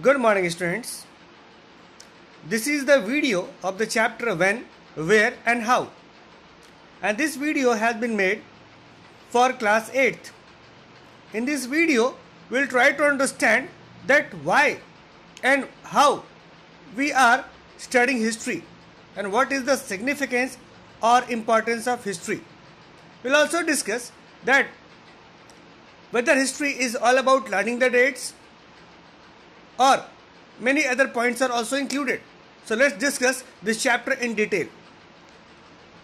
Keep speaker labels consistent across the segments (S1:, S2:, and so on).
S1: Good morning students. This is the video of the chapter when, where and how. And this video has been made for class 8th. In this video, we will try to understand that why and how we are studying history and what is the significance or importance of history. We will also discuss that whether history is all about learning the dates or many other points are also included. So let's discuss this chapter in detail.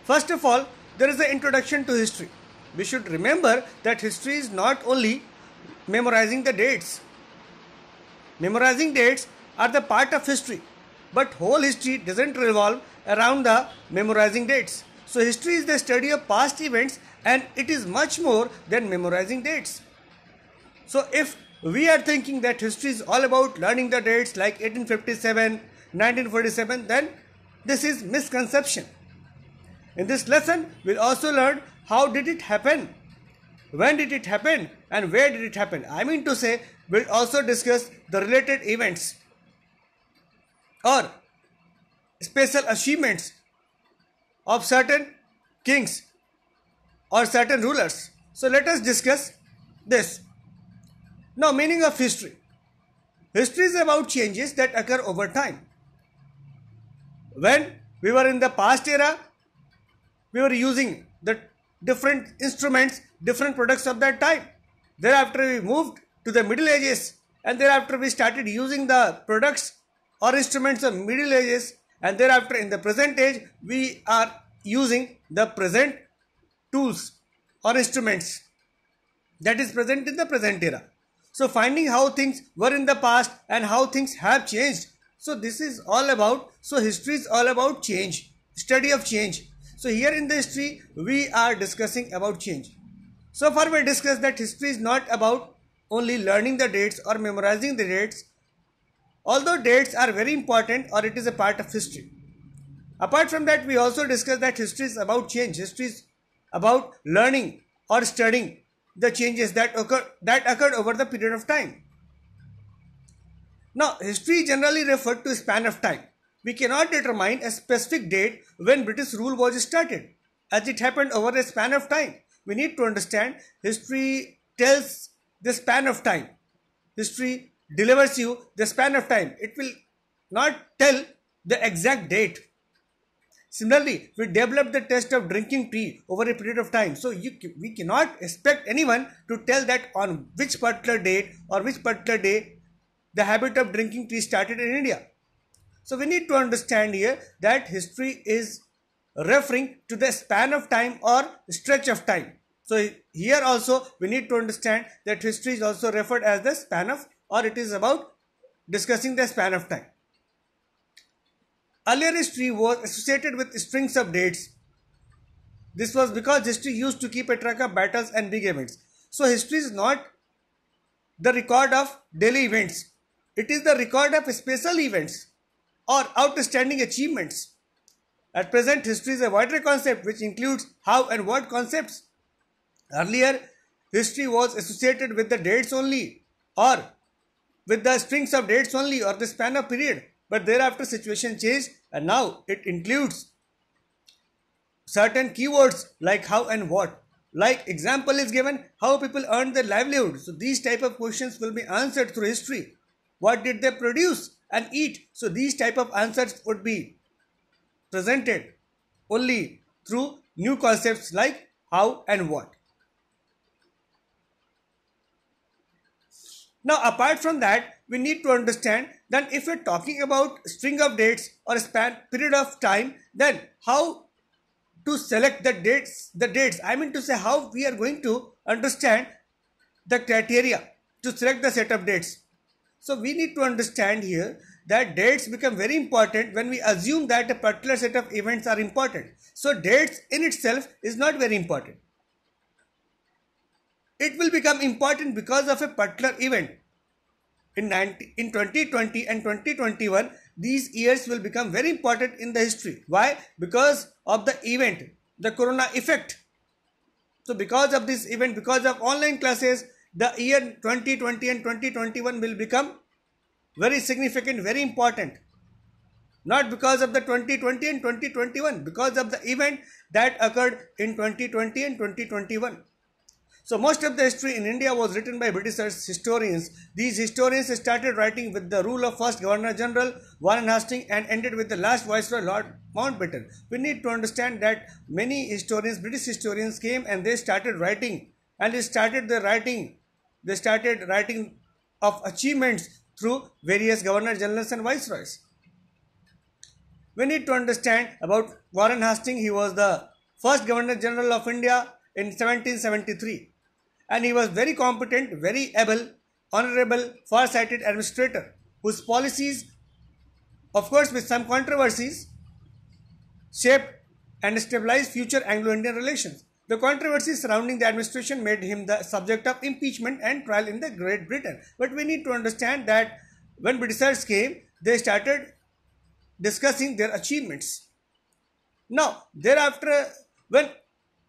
S1: First of all, there is the introduction to history. We should remember that history is not only memorizing the dates. Memorizing dates are the part of history, but whole history doesn't revolve around the memorizing dates. So history is the study of past events and it is much more than memorizing dates. So if we are thinking that history is all about learning the dates like 1857, 1947, then this is misconception. In this lesson, we'll also learn how did it happen, when did it happen and where did it happen. I mean to say, we'll also discuss the related events or special achievements of certain kings or certain rulers. So let us discuss this. Now, meaning of history. History is about changes that occur over time. When we were in the past era, we were using the different instruments, different products of that time. Thereafter, we moved to the Middle Ages, and thereafter, we started using the products or instruments of Middle Ages, and thereafter, in the present age, we are using the present tools or instruments that is present in the present era. So finding how things were in the past and how things have changed. So this is all about, so history is all about change, study of change. So here in the history, we are discussing about change. So far we discussed that history is not about only learning the dates or memorizing the dates. Although dates are very important or it is a part of history. Apart from that, we also discussed that history is about change. History is about learning or studying the changes that occur that occurred over the period of time. Now, history generally referred to a span of time. We cannot determine a specific date when British rule was started, as it happened over a span of time. We need to understand history tells the span of time. History delivers you the span of time. It will not tell the exact date. Similarly, we develop the test of drinking tea over a period of time. So you, we cannot expect anyone to tell that on which particular date or which particular day the habit of drinking tea started in India. So we need to understand here that history is referring to the span of time or stretch of time. So here also we need to understand that history is also referred as the span of or it is about discussing the span of time. Earlier history was associated with strings of dates. This was because history used to keep a track of battles and big events. So history is not the record of daily events. It is the record of special events or outstanding achievements. At present, history is a wider concept which includes how and what concepts. Earlier, history was associated with the dates only or with the strings of dates only or the span of period. But thereafter situation changed and now it includes certain keywords like how and what. Like example is given how people earn their livelihood. So these type of questions will be answered through history. What did they produce and eat? So these type of answers would be presented only through new concepts like how and what. Now, apart from that, we need to understand that if we're talking about string of dates or a span period of time, then how to select the dates, the dates, I mean to say how we are going to understand the criteria to select the set of dates. So we need to understand here that dates become very important when we assume that a particular set of events are important. So dates in itself is not very important. It will become important because of a particular event. In, 19, in 2020 and 2021, these years will become very important in the history. Why? Because of the event, the corona effect. So because of this event, because of online classes, the year 2020 and 2021 will become very significant, very important. Not because of the 2020 and 2021, because of the event that occurred in 2020 and 2021. So most of the history in India was written by British historians. These historians started writing with the rule of first Governor General Warren Hastings and ended with the last Viceroy Lord Mountbatten. We need to understand that many historians, British historians came and they started writing and they started the writing. They started writing of achievements through various Governor Generals and Viceroys. We need to understand about Warren Hastings. He was the first Governor General of India in 1773 and he was very competent, very able, honorable, far-sighted administrator whose policies, of course with some controversies, shaped and stabilized future Anglo-Indian relations. The controversies surrounding the administration made him the subject of impeachment and trial in the Great Britain. But we need to understand that when Britishers came, they started discussing their achievements. Now, thereafter, when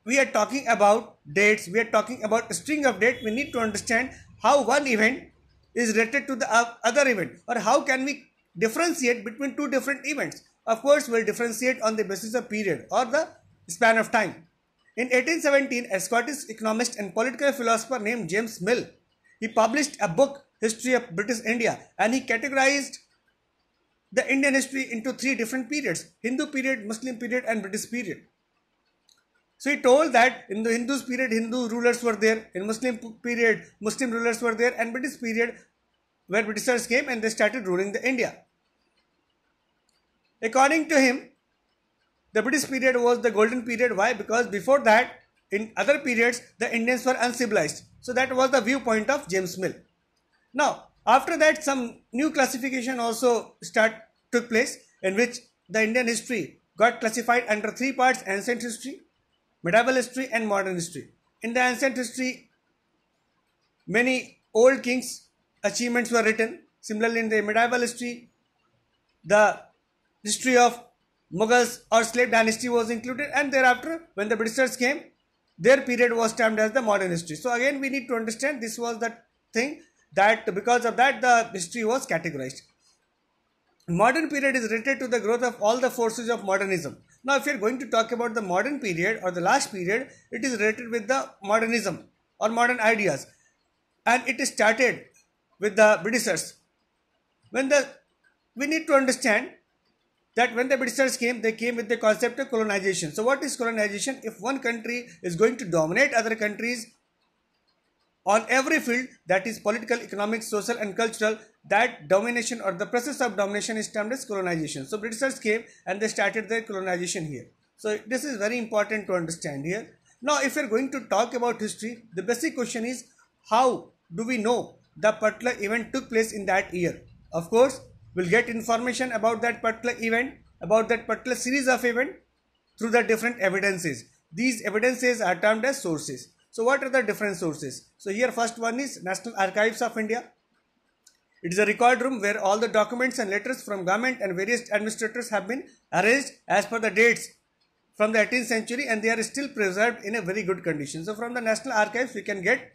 S1: we are talking about dates, we are talking about a string of dates, we need to understand how one event is related to the other event or how can we differentiate between two different events. Of course, we'll differentiate on the basis of period or the span of time. In 1817, a Scottish economist and political philosopher named James Mill, he published a book, History of British India, and he categorized the Indian history into three different periods, Hindu period, Muslim period and British period. So he told that in the Hindu's period, Hindu rulers were there. In Muslim period, Muslim rulers were there. And British period, where Britishers came and they started ruling the India. According to him, the British period was the golden period. Why? Because before that, in other periods, the Indians were uncivilized. So that was the viewpoint of James Mill. Now, after that, some new classification also start took place in which the Indian history got classified under three parts: ancient history, medieval history and modern history. In the ancient history, many old kings' achievements were written. Similarly, in the medieval history, the history of Mughals or slave dynasty was included and thereafter when the Britishers came, their period was termed as the modern history. So again we need to understand this was the thing that because of that the history was categorized. Modern period is related to the growth of all the forces of modernism now, if you are going to talk about the modern period or the last period, it is related with the modernism or modern ideas. And it is started with the Britishers. When the we need to understand that when the Britishers came, they came with the concept of colonization. So, what is colonization? If one country is going to dominate other countries on every field, that is political, economic, social, and cultural, that domination or the process of domination is termed as colonization. So Britishers came and they started their colonization here. So this is very important to understand here. Now if you are going to talk about history, the basic question is how do we know the particular event took place in that year? Of course, we'll get information about that particular event, about that particular series of event through the different evidences. These evidences are termed as sources. So what are the different sources? So here first one is National Archives of India, it is a record room where all the documents and letters from government and various administrators have been arranged as per the dates from the 18th century and they are still preserved in a very good condition. So from the National Archives we can get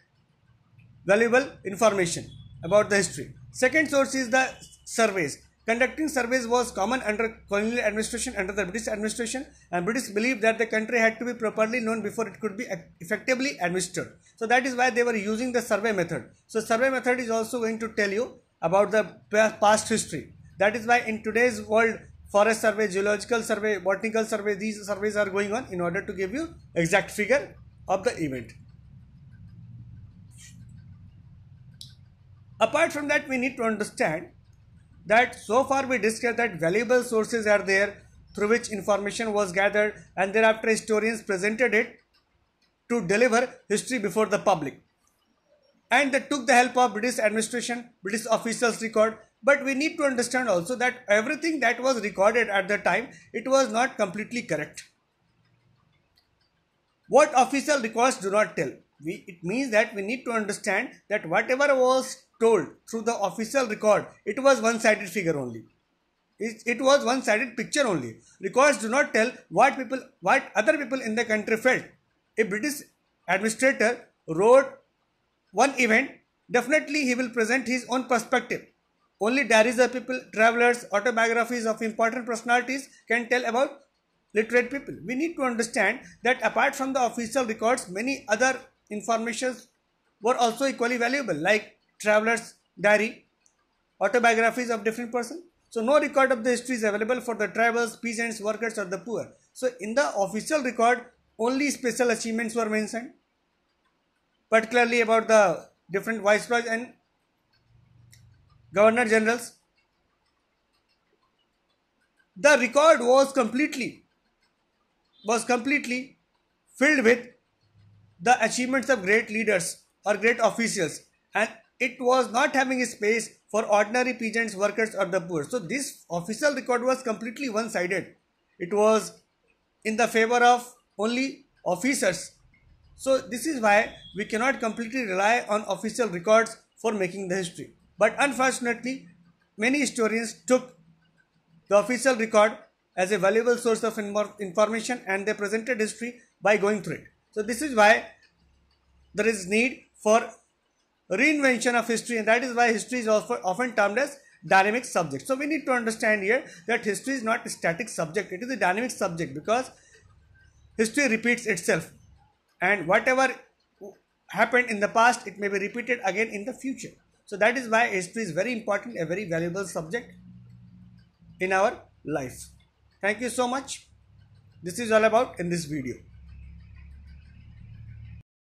S1: valuable information about the history. Second source is the surveys. Conducting surveys was common under colonial administration, under the British administration, and British believed that the country had to be properly known before it could be effectively administered. So that is why they were using the survey method. So survey method is also going to tell you about the past history. That is why in today's world, forest survey, geological survey, botanical survey, these surveys are going on in order to give you exact figure of the event. Apart from that, we need to understand that so far we discussed that valuable sources are there through which information was gathered and thereafter historians presented it to deliver history before the public and they took the help of British administration, British officials record. But we need to understand also that everything that was recorded at the time, it was not completely correct. What official records do not tell? We, it means that we need to understand that whatever was told through the official record, it was one-sided figure only. It, it was one-sided picture only. Records do not tell what people, what other people in the country felt. A British administrator wrote one event, definitely he will present his own perspective. Only diaries of people, travelers, autobiographies of important personalities can tell about literate people. We need to understand that apart from the official records, many other informations were also equally valuable like travelers diary, autobiographies of different persons. So no record of the history is available for the tribals, peasants, workers or the poor. So in the official record, only special achievements were mentioned particularly about the different viceroys and governor generals. The record was completely was completely filled with the achievements of great leaders or great officials and it was not having a space for ordinary peasants, workers or the poor. So this official record was completely one-sided. It was in the favor of only officers so this is why we cannot completely rely on official records for making the history. But unfortunately, many historians took the official record as a valuable source of information and they presented history by going through it. So this is why there is need for reinvention of history and that is why history is often termed as dynamic subject. So we need to understand here that history is not a static subject, it is a dynamic subject because history repeats itself and whatever happened in the past it may be repeated again in the future so that is why history is very important a very valuable subject in our life thank you so much this is all about in this video